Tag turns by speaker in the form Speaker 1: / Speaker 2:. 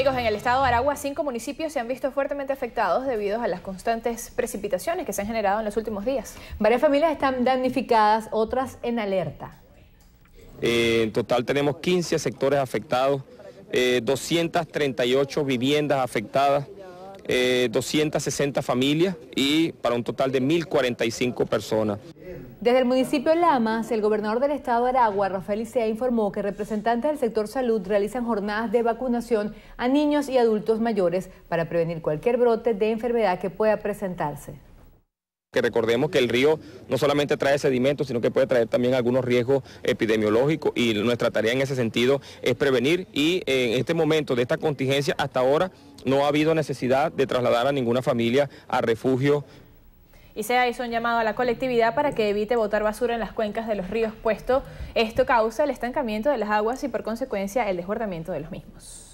Speaker 1: Amigos, en el estado de Aragua, cinco municipios se han visto fuertemente afectados debido a las constantes precipitaciones que se han generado en los últimos días. Varias familias están damnificadas, otras en alerta.
Speaker 2: Eh, en total tenemos 15 sectores afectados, 238 eh, viviendas afectadas, 260 eh, familias y para un total de 1.045 personas.
Speaker 3: Desde el municipio Lamas, el gobernador del estado de Aragua, Rafael Isea informó que representantes del sector salud realizan jornadas de vacunación a niños y adultos mayores para prevenir cualquier brote de enfermedad que pueda presentarse.
Speaker 2: Que recordemos que el río no solamente trae sedimentos, sino que puede traer también algunos riesgos epidemiológicos y nuestra tarea en ese sentido es prevenir y eh, en este momento de esta contingencia hasta ahora no ha habido necesidad de trasladar a ninguna familia a refugio
Speaker 4: y sea hizo un llamado a la colectividad para que evite botar basura en las cuencas de los ríos, puesto esto causa el estancamiento de las aguas y por consecuencia el desbordamiento de los mismos.